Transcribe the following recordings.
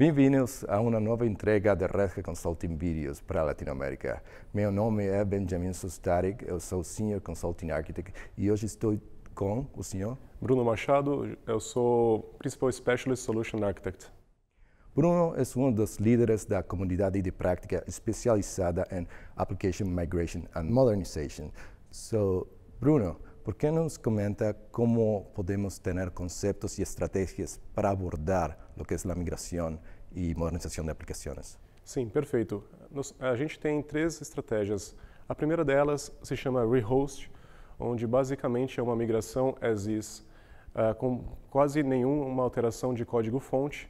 Bem-vindos a uma nova entrega da Red Consulting Videos para a Latinoamérica. Meu nome é Benjamin Sustarik, eu sou Senior Consulting Architect e hoje estou com o senhor Bruno Machado, eu sou Principal Specialist Solution Architect. Bruno é um dos líderes da comunidade de prática especializada em Application Migration and Modernization. So, Bruno, por que nos comenta como podemos ter conceitos e estratégias para abordar o que é a migração e modernização de aplicações? Sim, perfeito. Nos, a gente tem três estratégias. A primeira delas se chama Rehost, onde basicamente é uma migração as is, uh, ah, com quase nenhuma alteração de código-fonte,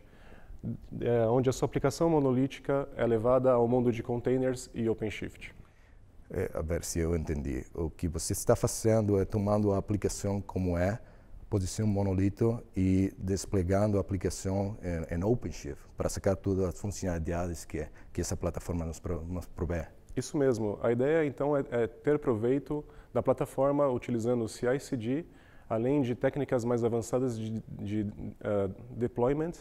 uh, onde a sua aplicação monolítica é levada ao mundo de containers e OpenShift é, a ver se eu entendi. O que você está fazendo é tomando a aplicação como é, posição monolito e desplegando a aplicação em, em OpenShift para sacar todas as funcionalidades que, que essa plataforma nos, pro, nos provê. Isso mesmo. A ideia, então, é, é ter proveito da plataforma utilizando o CI/CD, além de técnicas mais avançadas de, de uh, deployment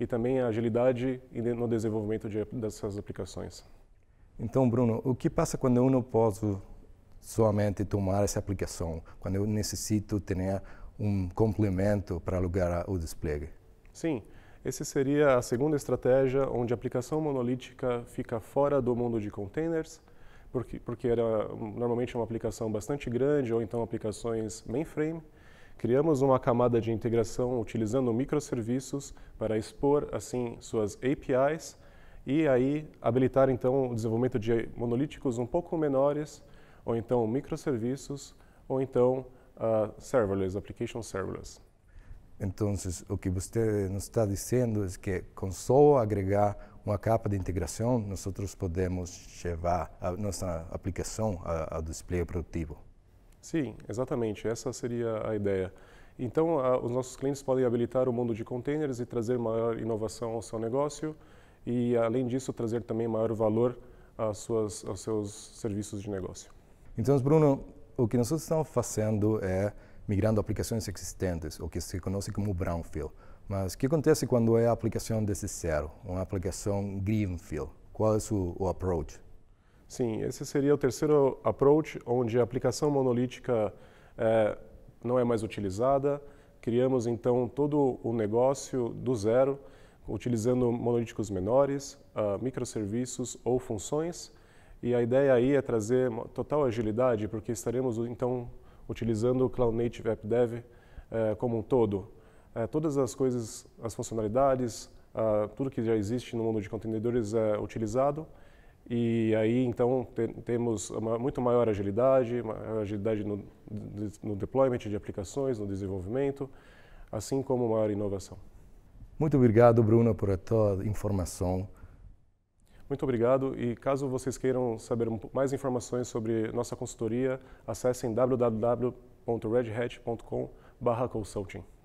e também a agilidade no desenvolvimento de, dessas aplicações. Então, Bruno, o que passa quando eu não posso somente tomar essa aplicação, quando eu necessito ter um complemento para alugar o display? Sim, essa seria a segunda estratégia, onde a aplicação monolítica fica fora do mundo de containers, porque, porque era normalmente é uma aplicação bastante grande ou então aplicações mainframe. Criamos uma camada de integração utilizando microserviços para expor, assim, suas APIs e aí habilitar então o desenvolvimento de monolíticos um pouco menores, ou então microserviços, ou então uh, serverless, application serverless. Então, o que você nos está dizendo é que com só agregar uma capa de integração, nós podemos levar a nossa aplicação ao display produtivo. Sim, exatamente. Essa seria a ideia. Então, a, ah, os nossos clientes podem habilitar o mundo de containers e trazer maior inovação ao seu negócio e, além disso, trazer também maior valor às suas, aos seus serviços de negócio. Então, Bruno, o que nós estamos fazendo é migrando aplicações existentes, o que se conhece como brownfield. Mas o que acontece quando é a aplicação desse zero, uma aplicação greenfield? Qual é o, o approach? Sim, esse seria o terceiro approach, onde a aplicação monolítica é, não é mais utilizada. Criamos então todo o negócio do zero utilizando monolíticos menores, uh, microserviços ou funções. E a ideia aí é trazer total agilidade, porque estaremos então utilizando o Cloud Native App Dev uh, como um todo. Uh, todas as coisas, as funcionalidades, ah, tudo que já existe no mundo de contenedores é utilizado. E aí então te temos uma, muito maior agilidade, agilidade no, no deployment de aplicações, no desenvolvimento, assim como maior inovação. Muito obrigado, Bruno, por toda a informação. Muito obrigado e caso vocês queiram saber mais informações sobre nossa consultoria, acessem www.redhat.com/consulting.